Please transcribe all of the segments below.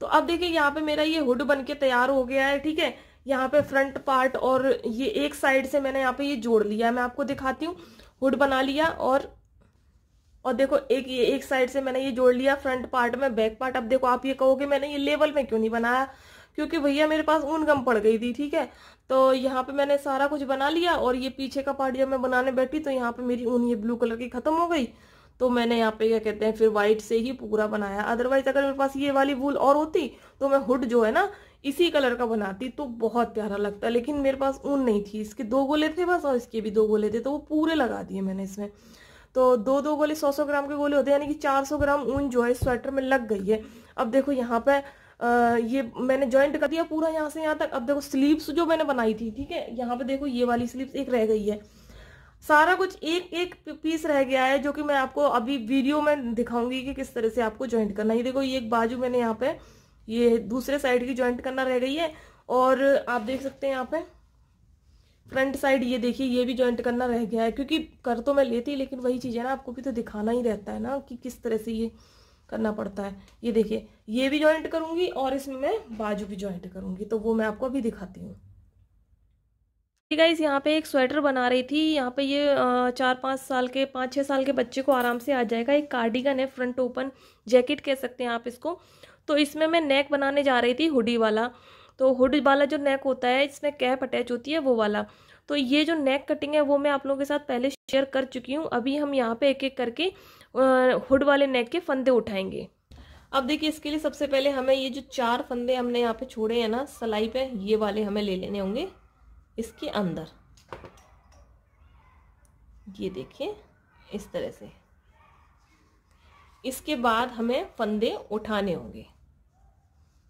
तो अब देखिए यहाँ पे मेरा ये हुड बन के तैयार हो गया है ठीक है यहाँ पे फ्रंट पार्ट और ये एक साइड से मैंने यहाँ पे ये जोड़ लिया मैं आपको दिखाती हूँ हुड बना लिया और और देखो एक ये एक साइड से मैंने ये जोड़ लिया फ्रंट पार्ट में बैक पार्ट अब देखो आप ये कहोगे मैंने ये लेवल में क्यों नहीं बनाया क्योंकि भैया मेरे पास ऊन कम पड़ गई थी ठीक है तो यहाँ पे मैंने सारा कुछ बना लिया और ये पीछे का पार्ट जब मैं बनाने बैठी तो यहाँ पे मेरी ऊन ये ब्लू कलर की खत्म हो गई तो मैंने यहाँ पे क्या कहते हैं फिर वाइट से ही पूरा बनाया अदरवाइज अगर मेरे पास ये वाली वूल और होती तो मैं हुड जो है ना इसी कलर का बनाती तो बहुत प्यारा लगता लेकिन मेरे पास ऊन नहीं थी इसके दो गोले थे बस और इसके भी दो गोले थे तो वो पूरे लगा दिए मैंने इसमें तो दो दो गोले सौ सौ ग्राम के गोले होते हैं यानी कि चार सौ ग्राम ऊन जो है स्वेटर में लग गई है अब देखो यहाँ पे ये मैंने ज्वाइंट कर दिया पूरा यहाँ से यहाँ तक अब देखो स्लीव्स जो मैंने बनाई थी ठीक है यहाँ पे देखो ये वाली स्लीव्स एक रह गई है सारा कुछ एक एक पीस रह गया है जो कि मैं आपको अभी वीडियो में दिखाऊंगी कि किस तरह से आपको ज्वाइंट करना है देखो ये एक बाजू मैंने यहाँ पे ये दूसरे साइड की ज्वाइंट करना रह गई है और आप देख सकते हैं यहाँ पे फ्रंट साइड ये देखिए ये भी ज्वाइंट करना रह गया है क्योंकि कर तो मैं लेती लेकिन वही चीज़ है ना आपको भी तो दिखाना ही रहता है ना कि किस तरह से ये करना पड़ता है ये देखिए ये भी ज्वाइंट करूंगी और इसमें मैं बाजू भी ज्वाइंट करूँगी तो वो मैं आपको अभी दिखाती हूँ ठीक है इस यहाँ पे एक स्वेटर बना रही थी यहाँ पे ये चार पाँच साल के पाँच छः साल के बच्चे को आराम से आ जाएगा एक कार्डिगन है फ्रंट ओपन जैकेट कह सकते हैं आप इसको तो इसमें मैं नेक बनाने जा रही थी हुडी वाला तो हुड वाला जो नेक होता है इसमें कैप अटैच होती है वो वाला तो ये जो नेक कटिंग है वो मैं आप लोगों के साथ पहले शेयर कर चुकी हूँ अभी हम यहाँ पे एक एक करके हुड वाले नेक के फंदे उठाएंगे अब देखिए इसके लिए सबसे पहले हमें ये जो चार फंदे हमने यहाँ पे छोड़े हैं ना सलाई पे ये वाले हमें ले लेने होंगे इसके अंदर ये देखिए इस तरह से इसके बाद हमें फंदे उठाने होंगे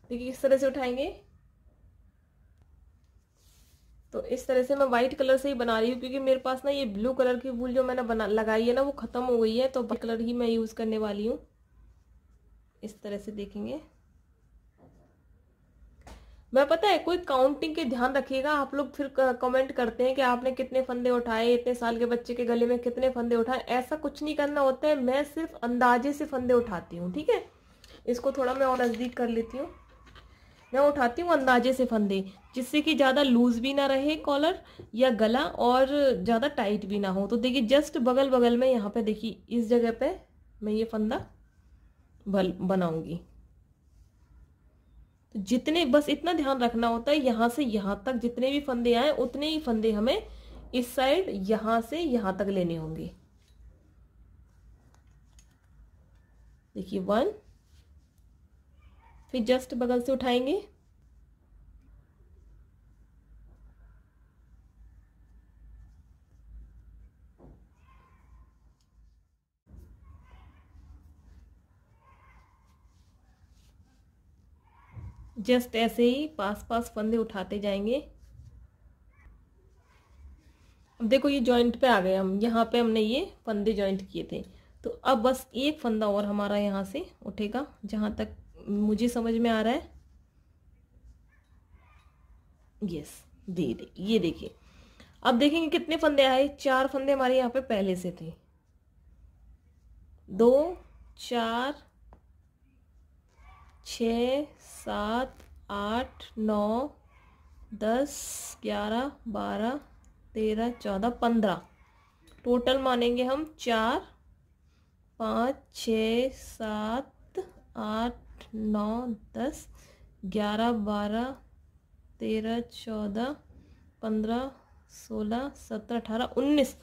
देखिए किस तरह से उठाएंगे तो इस तरह से मैं वाइट कलर से ही बना रही हूँ क्योंकि मेरे पास ना ये ब्लू कलर की वूल जो मैंने बना लगाई है ना वो ख़त्म हो गई है तो कलर ही मैं यूज़ करने वाली हूँ इस तरह से देखेंगे मैं पता है कोई काउंटिंग के ध्यान रखिएगा आप लोग फिर कमेंट करते हैं कि आपने कितने फंदे उठाए इतने साल के बच्चे के गले में कितने फंदे उठाए ऐसा कुछ नहीं करना होता है मैं सिर्फ अंदाजे से फंदे उठाती हूँ ठीक है इसको थोड़ा मैं और नज़दीक कर लेती हूँ मैं उठाती हूँ अंदाजे से फंदे जिससे कि ज़्यादा लूज भी ना रहे कॉलर या गला और ज़्यादा टाइट भी ना हो तो देखिए जस्ट बगल बगल में यहाँ पर देखिए इस जगह पर मैं ये फंदा बल बनाऊँगी जितने बस इतना ध्यान रखना होता है यहाँ से यहाँ तक जितने भी फंदे आए उतने ही फंदे हमें इस साइड यहाँ से यहाँ तक लेने होंगे देखिए वन फिर जस्ट बगल से उठाएंगे जस्ट ऐसे ही पास पास फंदे उठाते जाएंगे अब देखो ये जॉइंट पे आ गए हम यहाँ पे हमने ये फंदे जॉइंट किए थे तो अब बस एक फंदा और हमारा यहाँ से उठेगा जहाँ तक मुझे समझ में आ रहा है यस दे दे ये देखिए अब देखेंगे कितने फंदे आए चार फंदे हमारे यहाँ पे पहले से थे दो चार छ सात आठ नौ दस ग्यारह बारह तेरह चौदह पंद्रह टोटल मानेंगे हम चार पाँच छ सात आठ नौ दस ग्यारह बारह तेरह चौदह पंद्रह सोलह सत्रह अठारह उन्नीस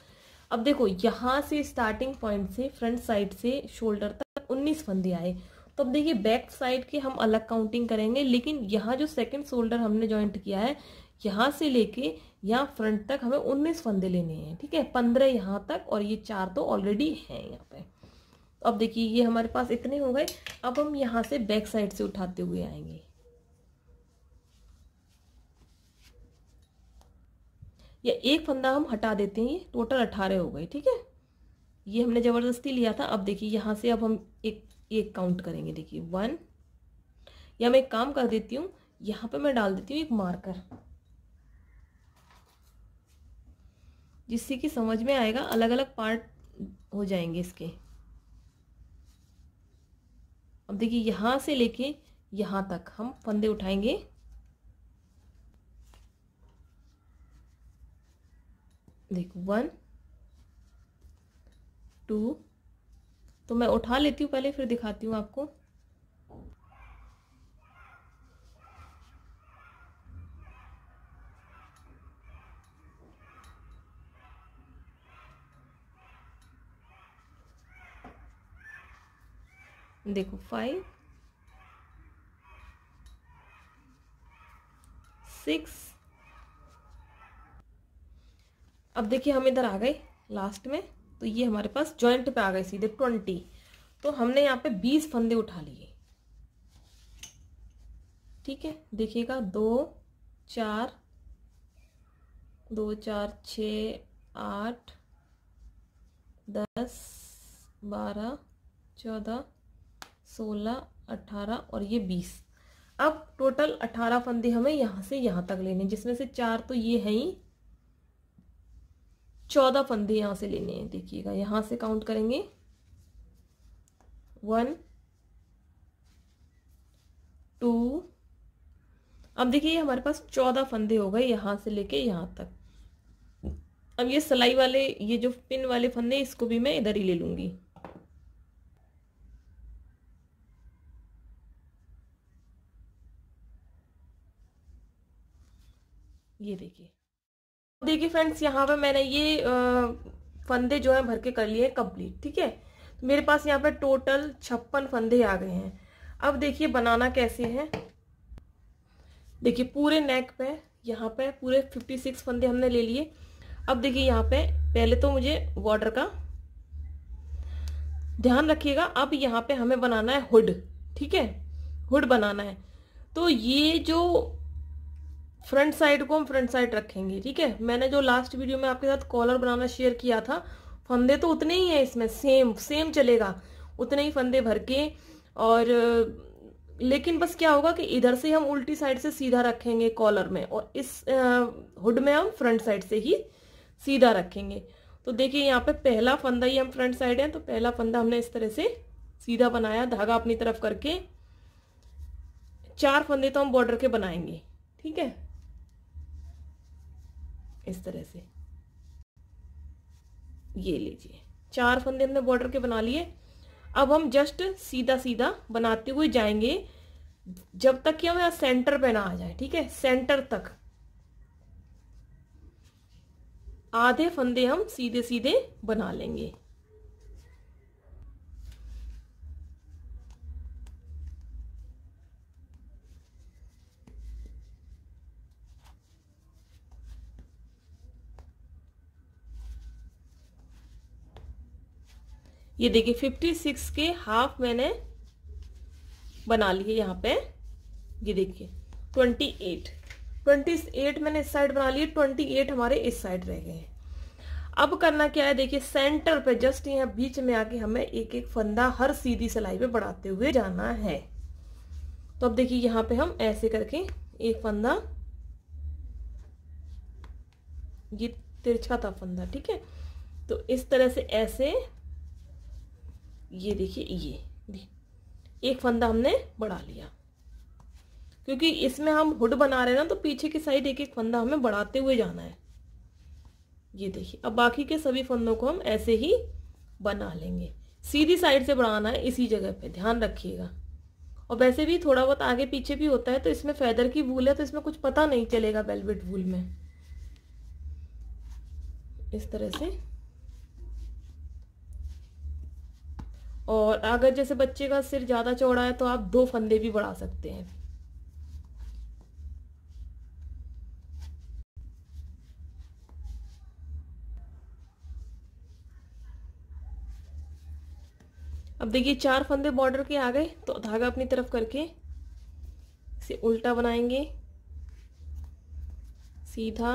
अब देखो यहाँ से स्टार्टिंग पॉइंट से फ्रंट साइड से शोल्डर तक उन्नीस फंदे आए तो अब देखिए बैक साइड की हम अलग काउंटिंग करेंगे लेकिन यहाँ जो सेकंड शोल्डर हमने ज्वाइंट किया है यहाँ से लेके यहाँ फ्रंट तक हमें उन्नीस फंदे लेने हैं ठीक है पंद्रह यहाँ तक और ये चार तो ऑलरेडी हैं यहाँ पे तो अब देखिए ये हमारे पास इतने हो गए अब हम यहाँ से बैक साइड से उठाते हुए आएंगे या एक फंदा हम हटा देते हैं ये टोटल अठारह हो गए ठीक है ये हमने ज़बरदस्ती लिया था अब देखिए यहाँ से अब हम एक ये काउंट करेंगे देखिए वन या मैं एक काम कर देती हूँ यहाँ पे मैं डाल देती हूँ एक मार्कर जिससे कि समझ में आएगा अलग अलग पार्ट हो जाएंगे इसके अब देखिए यहाँ से लेके यहाँ तक हम फंदे उठाएंगे देखो वन टू तो मैं उठा लेती हूँ पहले फिर दिखाती हूँ आपको देखो फाइव सिक्स अब देखिए हम इधर आ गए लास्ट में तो ये हमारे पास ज्वाइंट पे आ गए सीधे ट्वेंटी तो हमने यहाँ पे बीस फंदे उठा लिए ठीक है देखिएगा दो चार दो चार छ आठ दस बारह चौदह सोलह अठारह और ये बीस अब टोटल अठारह फंदे हमें यहाँ से यहाँ तक लेने जिसमें से चार तो ये हैं ही चौदह फंदे यहाँ से लेने हैं देखिएगा यहाँ से काउंट करेंगे वन टू अब देखिए हमारे पास चौदह फंदे हो गए यहाँ से लेके यहाँ तक अब ये सिलाई वाले ये जो पिन वाले फंदे इसको भी मैं इधर ही ले लूँगी ये देखिए देखिए फ्रेंड्स यहाँ पे मैंने ये फंदे जो है भर के कर लिए कंप्लीट ठीक है तो मेरे पास यहाँ पे टोटल छप्पन फंदे आ गए हैं अब देखिए बनाना कैसे है देखिए पूरे नेक पे यहाँ पे पूरे फिफ्टी सिक्स फंदे हमने ले लिए अब देखिए यहाँ पे पहले तो मुझे बॉर्डर का ध्यान रखिएगा अब यहाँ पे हमें बनाना है हुड ठीक है हुड बनाना है तो ये जो फ्रंट साइड को हम फ्रंट साइड रखेंगे ठीक है मैंने जो लास्ट वीडियो में आपके साथ कॉलर बनाना शेयर किया था फंदे तो उतने ही हैं इसमें सेम सेम चलेगा उतने ही फंदे भर के और लेकिन बस क्या होगा कि इधर से हम उल्टी साइड से सीधा रखेंगे कॉलर में और इस हुड में हम फ्रंट साइड से ही सीधा रखेंगे तो देखिए यहाँ पे पहला फंदा ही हम फ्रंट साइड है तो पहला फंदा हमने इस तरह से सीधा बनाया धागा अपनी तरफ करके चार फंदे तो हम बॉर्डर के बनाएंगे ठीक है इस तरह से ये लीजिए चार फंदे हमने बॉर्डर के बना लिए अब हम जस्ट सीधा सीधा बनाते हुए जाएंगे जब तक कि हम सेंटर पे ना आ जाए ठीक है सेंटर तक आधे फंदे हम सीधे सीधे बना लेंगे ये देखिए फिफ्टी सिक्स के हाफ मैंने बना लिए यहाँ पे ये देखिए ट्वेंटी एट ट्वेंटी एट मैंने इस साइड बना लिए ट्वेंटी एट हमारे इस साइड रह गए हैं अब करना क्या है देखिए सेंटर पे जस्ट यहाँ बीच में आके हमें एक एक फंदा हर सीधी सिलाई पे बढ़ाते हुए जाना है तो अब देखिए यहाँ पे हम ऐसे करके एक फंदा ये तिरछा था फंदा ठीक है तो इस तरह से ऐसे ये देखिए ये एक फंदा हमने बढ़ा लिया क्योंकि इसमें हम हुड बना रहे हैं ना तो पीछे की साइड एक एक फंदा हमें बढ़ाते हुए जाना है ये देखिए अब बाकी के सभी फंदों को हम ऐसे ही बना लेंगे सीधी साइड से बढ़ाना है इसी जगह पे ध्यान रखिएगा और वैसे भी थोड़ा बहुत आगे पीछे भी होता है तो इसमें फैदर की भूल है तो इसमें कुछ पता नहीं चलेगा वेलवेट भूल में इस तरह से और अगर जैसे बच्चे का सिर ज़्यादा चौड़ा है तो आप दो फंदे भी बढ़ा सकते हैं अब देखिए चार फंदे बॉर्डर के आ गए तो धागा अपनी तरफ करके इसे उल्टा बनाएंगे सीधा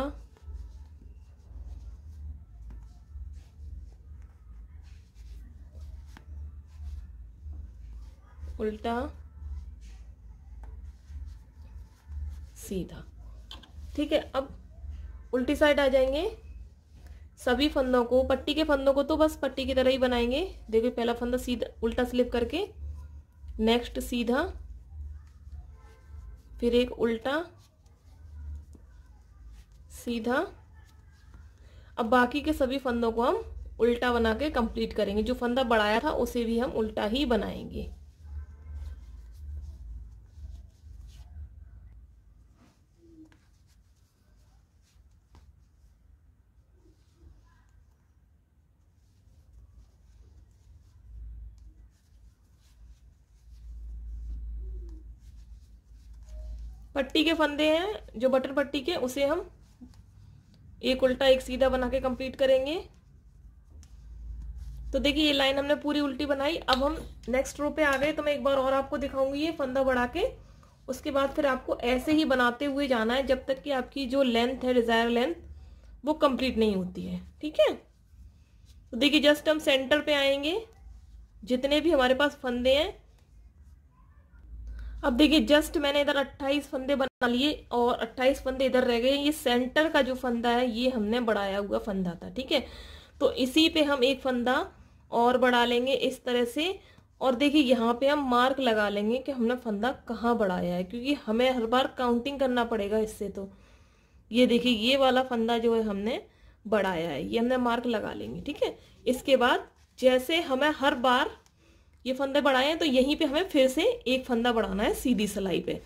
उल्टा सीधा ठीक है अब उल्टी साइड आ जाएंगे सभी फंदों को पट्टी के फंदों को तो बस पट्टी की तरह ही बनाएंगे देखिए पहला फंदा सीधा उल्टा स्लिप करके नेक्स्ट सीधा फिर एक उल्टा सीधा अब बाकी के सभी फंदों को हम उल्टा बना के कंप्लीट करेंगे जो फंदा बढ़ाया था उसे भी हम उल्टा ही बनाएंगे पट्टी के फंदे हैं जो बटन पट्टी के उसे हम एक उल्टा एक सीधा बना के कंप्लीट करेंगे तो देखिए ये लाइन हमने पूरी उल्टी बनाई अब हम नेक्स्ट रो पे आ गए तो मैं एक बार और आपको दिखाऊंगी ये फंदा बढ़ा के उसके बाद फिर आपको ऐसे ही बनाते हुए जाना है जब तक कि आपकी जो लेंथ है डिज़ायर लेंथ वो कंप्लीट नहीं होती है ठीक है तो देखिए जस्ट हम सेंटर पे आएंगे जितने भी हमारे पास फंदे हैं अब देखिए जस्ट मैंने इधर 28 फंदे बना लिए और 28 फंदे इधर रह गए ये सेंटर का जो फंदा है ये हमने बढ़ाया हुआ फंदा था ठीक है तो इसी पे हम एक फंदा और बढ़ा लेंगे इस तरह से और देखिए यहाँ पे हम मार्क लगा लेंगे कि हमने फंदा कहाँ बढ़ाया है क्योंकि हमें हर बार काउंटिंग करना पड़ेगा इससे तो ये देखिए ये वाला फंदा जो है हमने बढ़ाया है ये हमने मार्क लगा लेंगे ठीक है इसके बाद जैसे हमें हर बार ये फंदे बढ़ाए हैं तो यहीं पे हमें फिर से एक फंदा बढ़ाना है सीधी सिलाई पे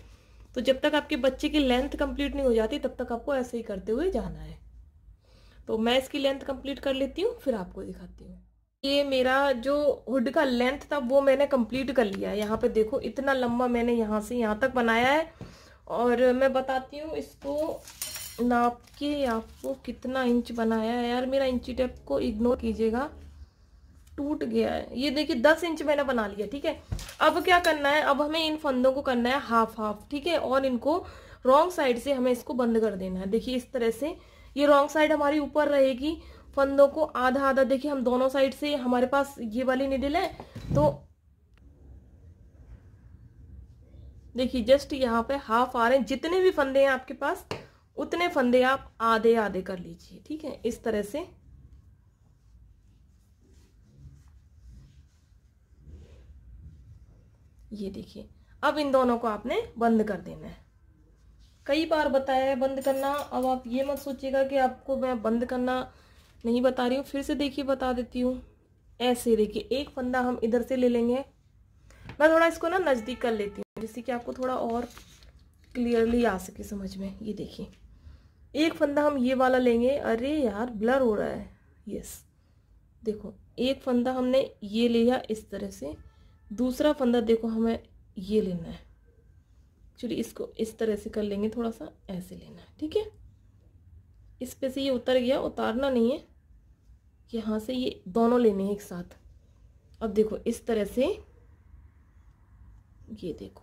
तो जब तक आपके बच्चे की लेंथ कंप्लीट नहीं हो जाती तब तक आपको ऐसे ही करते हुए जाना है तो मैं इसकी लेंथ कंप्लीट कर लेती हूँ फिर आपको दिखाती हूँ ये मेरा जो हुड का लेंथ था वो मैंने कंप्लीट कर लिया है यहाँ पे देखो इतना लंबा मैंने यहाँ से यहाँ तक बनाया है और मैं बताती हूँ इसको नाप के आपको कितना इंच बनाया है यार मेरा इंची टेप को इग्नोर कीजिएगा टूट गया है ये देखिए दस इंच मैंने बना लिया ठीक है अब क्या करना है अब हमें इन फंदों को करना है हाफ हाफ ठीक है और इनको रॉन्ग साइड से हमें इसको बंद कर देना है देखिए इस तरह से ये रॉन्ग साइड हमारी ऊपर रहेगी फंदों को आधा आधा देखिए हम दोनों साइड से हमारे पास ये वाली निडिल है तो देखिए जस्ट यहाँ पे हाफ आ रहे हैं जितने भी फंदे हैं आपके पास उतने फंदे आप आधे आधे कर लीजिए ठीक है इस तरह से ये देखिए अब इन दोनों को आपने बंद कर देना है कई बार बताया है बंद करना अब आप ये मत सोचिएगा कि आपको मैं बंद करना नहीं बता रही हूँ फिर से देखिए बता देती हूँ ऐसे देखिए एक फंदा हम इधर से ले लेंगे मैं थोड़ा इसको ना नज़दीक कर लेती हूँ जिससे कि आपको थोड़ा और क्लियरली आ सके समझ में ये देखिए एक फंदा हम ये वाला लेंगे अरे यार ब्लर हो रहा है यस देखो एक फंदा हमने ये लिया इस तरह से दूसरा फंदा देखो हमें ये लेना है चलिए इसको इस तरह से कर लेंगे थोड़ा सा ऐसे लेना है ठीक है इस पे से ये उतर गया उतारना नहीं है यहाँ से ये दोनों लेने हैं एक साथ अब देखो इस तरह से ये देखो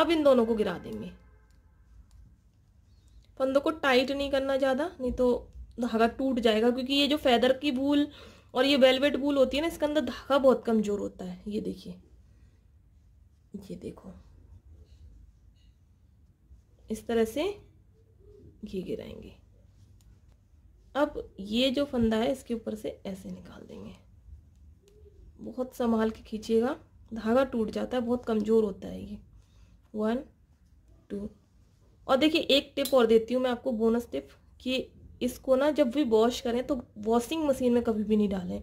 अब इन दोनों को गिरा देंगे फंदों को टाइट नहीं करना ज़्यादा नहीं तो धागा टूट जाएगा क्योंकि ये जो फैदर की भूल और ये वेलवेट वूल होती है ना इसके अंदर धागा बहुत कमज़ोर होता है ये देखिए ये देखो इस तरह से घी गिराएंगे अब ये जो फंदा है इसके ऊपर से ऐसे निकाल देंगे बहुत संभाल के खींचिएगा धागा टूट जाता है बहुत कमज़ोर होता है ये वन टू और देखिए एक टिप और देती हूँ मैं आपको बोनस टिप कि इसको ना जब भी वॉश करें तो वॉशिंग मशीन में कभी भी नहीं डालें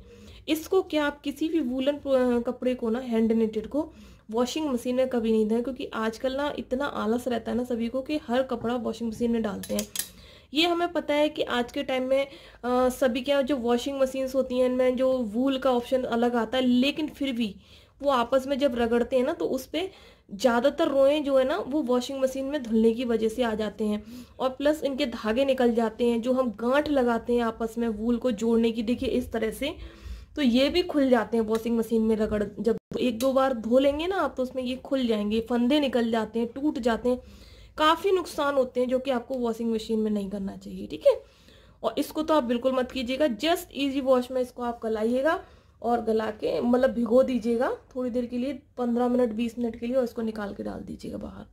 इसको क्या आप किसी भी वूलन कपड़े को ना हैंड नेटेड को वॉशिंग मशीन में कभी नहीं दें क्योंकि आजकल ना इतना आलस रहता है ना सभी को कि हर कपड़ा वॉशिंग मशीन में डालते हैं ये हमें पता है कि आज के टाइम में आ, सभी के यहाँ जो वॉशिंग मशीन्स होती हैं इनमें जो वूल का ऑप्शन अलग आता है लेकिन फिर भी वो आपस में जब रगड़ते हैं ना तो उस पर ज़्यादातर रोए जो है ना वो वॉशिंग मशीन में धुलने की वजह से आ जाते हैं और प्लस इनके धागे निकल जाते हैं जो हम गांठ लगाते हैं आपस में वूल को जोड़ने की देखिए इस तरह से तो ये भी खुल जाते हैं वॉशिंग मशीन में रगड़ जब एक दो बार धो लेंगे ना आप तो उसमें ये खुल जाएंगे फंदे निकल जाते हैं टूट जाते हैं काफ़ी नुकसान होते हैं जो कि आपको वॉशिंग मशीन में नहीं करना चाहिए ठीक है और इसको तो आप बिल्कुल मत कीजिएगा जस्ट ईजी वॉश में इसको आप कर और गला के मतलब भिगो दीजिएगा थोड़ी देर के लिए पंद्रह मिनट बीस मिनट के लिए और इसको निकाल के डाल दीजिएगा बाहर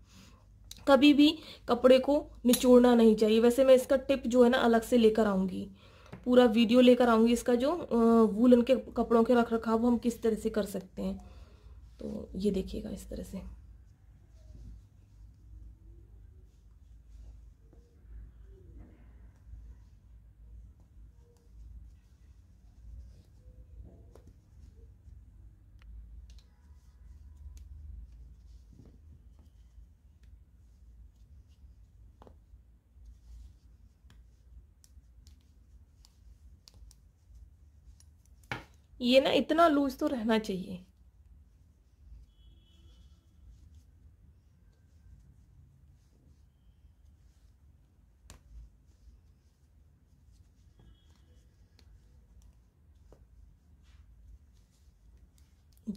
कभी भी कपड़े को निचोड़ना नहीं चाहिए वैसे मैं इसका टिप जो है ना अलग से लेकर आऊँगी पूरा वीडियो लेकर आऊँगी इसका जो वूलन के कपड़ों के रख रखाव हम किस तरह से कर सकते हैं तो ये देखिएगा इस तरह से ये ना इतना लूज तो रहना चाहिए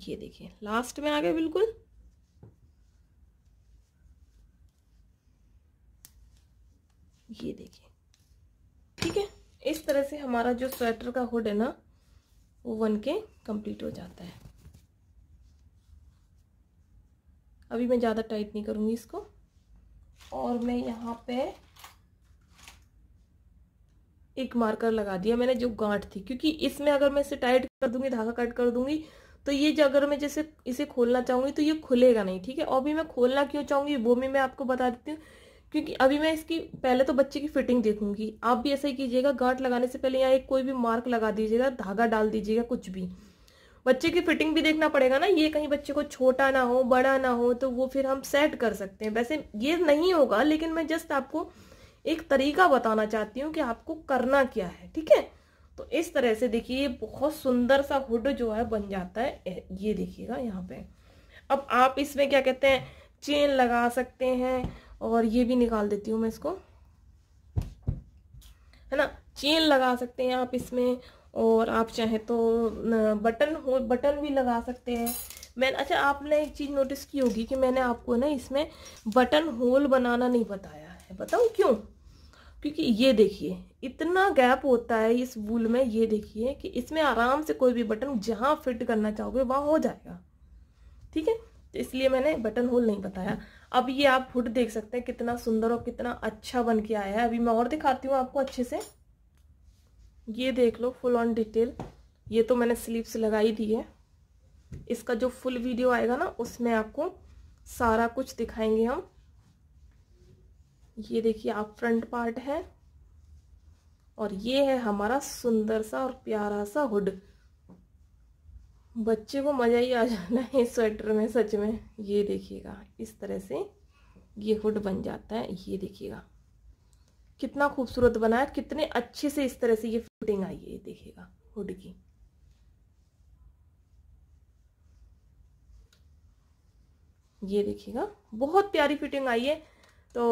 ये देखिए लास्ट में आ गए बिल्कुल ये देखिए ठीक है इस तरह से हमारा जो स्वेटर का हुड है ना वो बन के कम्प्लीट हो जाता है अभी मैं ज़्यादा टाइट नहीं करूँगी इसको और मैं यहाँ पे एक मार्कर लगा दिया मैंने जो गांठ थी क्योंकि इसमें अगर मैं इसे टाइट कर दूंगी धागा कट कर दूंगी तो ये जो अगर मैं जैसे इसे खोलना चाहूंगी तो ये खुलेगा नहीं ठीक है और भी मैं खोलना क्यों चाहूंगी वो भी मैं आपको बता देती हूँ क्योंकि अभी मैं इसकी पहले तो बच्चे की फिटिंग देखूंगी आप भी ऐसा ही कीजिएगा गांठ लगाने से पहले यहाँ एक कोई भी मार्क लगा दीजिएगा धागा डाल दीजिएगा कुछ भी बच्चे की फिटिंग भी देखना पड़ेगा ना ये कहीं बच्चे को छोटा ना हो बड़ा ना हो तो वो फिर हम सेट कर सकते हैं वैसे ये नहीं होगा लेकिन मैं जस्ट आपको एक तरीका बताना चाहती हूँ कि आपको करना क्या है ठीक है तो इस तरह से देखिए बहुत सुंदर सा हुड जो है बन जाता है ये देखिएगा यहाँ पे अब आप इसमें क्या कहते हैं चेन लगा सकते हैं और ये भी निकाल देती हूँ मैं इसको है ना चेन लगा सकते हैं आप इसमें और आप चाहे तो बटन हो बटन भी लगा सकते हैं मैंने अच्छा आपने एक चीज़ नोटिस की होगी कि मैंने आपको ना इसमें बटन होल बनाना नहीं बताया है बताऊँ क्यों क्योंकि ये देखिए इतना गैप होता है इस वूल में ये देखिए कि इसमें आराम से कोई भी बटन जहाँ फिट करना चाहोगे वहाँ हो जाएगा ठीक है तो इसलिए मैंने बटन होल नहीं बताया अब ये आप हुड देख सकते हैं कितना सुंदर और कितना अच्छा बन के आया है अभी मैं और दिखाती हूँ आपको अच्छे से ये देख लो फुल ऑन डिटेल ये तो मैंने स्लीव्स लगाई दी है इसका जो फुल वीडियो आएगा ना उसमें आपको सारा कुछ दिखाएंगे हम ये देखिए आप फ्रंट पार्ट है और ये है हमारा सुंदर सा और प्यारा सा हुड बच्चे को मज़ा ही आ जाना है स्वेटर में सच में ये देखिएगा इस तरह से ये हुड बन जाता है ये देखिएगा कितना खूबसूरत बना है कितने अच्छे से इस तरह से ये फिटिंग आई है ये देखिएगा हुड की ये देखिएगा बहुत प्यारी फिटिंग आई है तो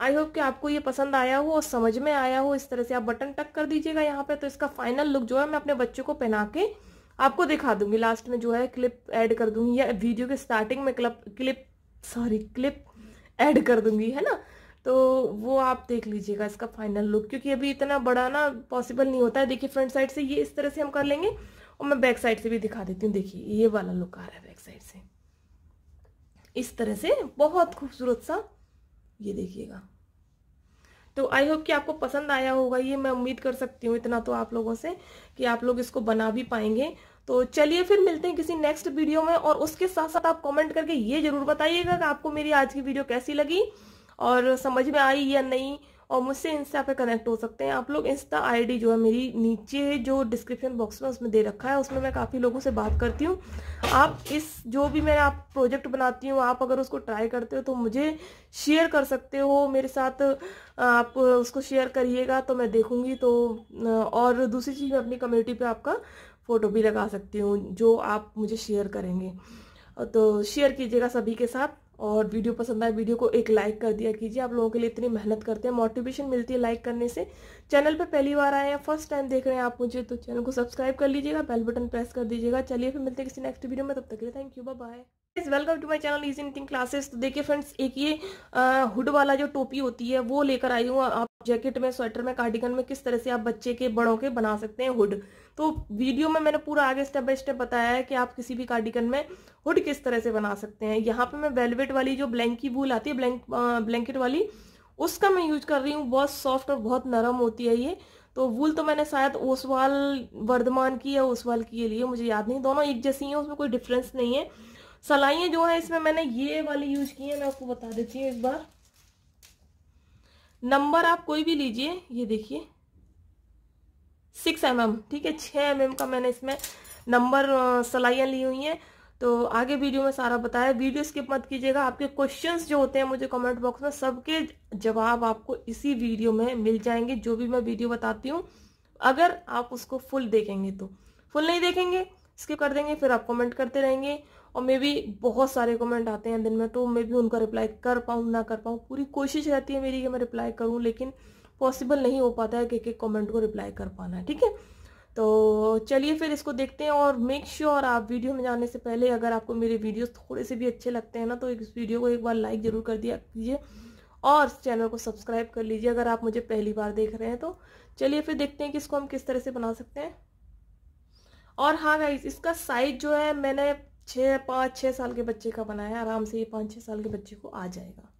आई होप कि आपको ये पसंद आया हो और समझ में आया हो इस तरह से आप बटन टक कर दीजिएगा यहाँ पे तो इसका फाइनल लुक जो है मैं अपने बच्चों को पहना के आपको दिखा दूंगी लास्ट में जो है क्लिप ऐड कर दूंगी या वीडियो के स्टार्टिंग में club clip sorry clip add कर दूंगी है ना तो वो आप देख लीजिएगा इसका फाइनल लुक क्योंकि अभी इतना बड़ा ना पॉसिबल नहीं होता है देखिए फ्रंट साइड से ये इस तरह से हम कर लेंगे और मैं बैक साइड से भी दिखा देती हूँ देखिए ये वाला लुक आ रहा है बैक साइड से इस तरह से बहुत खूबसूरत सा ये देखिएगा तो आई होप कि आपको पसंद आया होगा ये मैं उम्मीद कर सकती हूँ इतना तो आप लोगों से कि आप लोग इसको बना भी पाएंगे तो चलिए फिर मिलते हैं किसी नेक्स्ट वीडियो में और उसके साथ साथ आप कमेंट करके ये जरूर बताइएगा कि आपको मेरी आज की वीडियो कैसी लगी और समझ में आई या नहीं और मुझसे इंस्टा पे कनेक्ट हो सकते हैं आप लोग इंस्टा आईडी जो है मेरी नीचे जो डिस्क्रिप्शन बॉक्स में उसमें दे रखा है उसमें मैं काफ़ी लोगों से बात करती हूँ आप इस जो भी मैं आप प्रोजेक्ट बनाती हूँ आप अगर उसको ट्राई करते हो तो मुझे शेयर कर सकते हो मेरे साथ आप उसको शेयर करिएगा तो मैं देखूँगी तो और दूसरी चीज़ मैं अपनी कम्युनिटी पर आपका फ़ोटो भी लगा सकती हूँ जो आप मुझे शेयर करेंगे तो शेयर कीजिएगा सभी के साथ और वीडियो पसंद आए वीडियो को एक लाइक कर दिया कीजिए आप लोगों के लिए इतनी मेहनत करते हैं मोटिवेशन मिलती है लाइक करने से चैनल पे पहली बार आए हैं फर्स्ट टाइम देख रहे हैं आप मुझे तो चैनल को सब्सक्राइब कर लीजिएगा बेल बटन प्रेस कर दीजिएगा चलिए फिर मिलते हैं किसी नेक्स्ट वीडियो में तब तक thank you bye welcome to my channel is in classes तो देखिए फ्रेंड्स एक ये हुड वाला जो टोपी होती है वो लेकर आई हूँ आप जैकेट में स्वेटर में कार्डिगन में किस तरह से आप बच्चे के बड़ों के बना सकते हैं हुड तो वीडियो में मैंने पूरा आगे स्टेप बाय स्टेप बताया है कि आप किसी भी कार्डिकन में हुड किस तरह से बना सकते हैं यहाँ पे मैं वेलवेट वाली जो ब्लैंकी वूल आती है ब्लैंक ब्लैंकेट वाली उसका मैं यूज कर रही हूँ बहुत सॉफ्ट और बहुत नरम होती है ये तो वूल तो मैंने शायद ओसवाल वर्धमान की या ओसवाल की लिए मुझे याद नहीं दोनों एक जैसी हैं उसमें कोई डिफरेंस नहीं है सलाइयाँ जो है इसमें मैंने ये वाली यूज की है मैं आपको बता देती हूँ एक बार नंबर आप कोई भी लीजिए ये देखिए सिक्स एम एम ठीक है छः एम एम का मैंने इसमें नंबर सलाइयाँ ली हुई हैं तो आगे वीडियो में सारा बताया वीडियो स्किप मत कीजिएगा आपके क्वेश्चंस जो होते हैं मुझे कमेंट बॉक्स में सबके जवाब आपको इसी वीडियो में मिल जाएंगे जो भी मैं वीडियो बताती हूँ अगर आप उसको फुल देखेंगे तो फुल नहीं देखेंगे स्किप कर देंगे फिर आप कमेंट करते रहेंगे और मे भी बहुत सारे कमेंट आते हैं दिन में तो मे भी उनका रिप्लाई कर पाऊँ ना कर पाऊँ पूरी कोशिश रहती है मेरी कि मैं रिप्लाई करूँ लेकिन पॉसिबल नहीं हो पाता है कि एक कमेंट को रिप्लाई कर पाना है ठीक है तो चलिए फिर इसको देखते हैं और मेक श्योर sure आप वीडियो में जाने से पहले अगर आपको मेरे वीडियोस थोड़े से भी अच्छे लगते हैं ना तो इस वीडियो को एक बार लाइक ज़रूर कर दिया कीजिए और चैनल को सब्सक्राइब कर लीजिए अगर आप मुझे पहली बार देख रहे हैं तो चलिए फिर देखते हैं कि इसको हम किस तरह से बना सकते हैं और हाँ गाइज इसका साइज जो है मैंने छः पाँच छः साल के बच्चे का बनाया है आराम से ये पाँच छः साल के बच्चे को आ जाएगा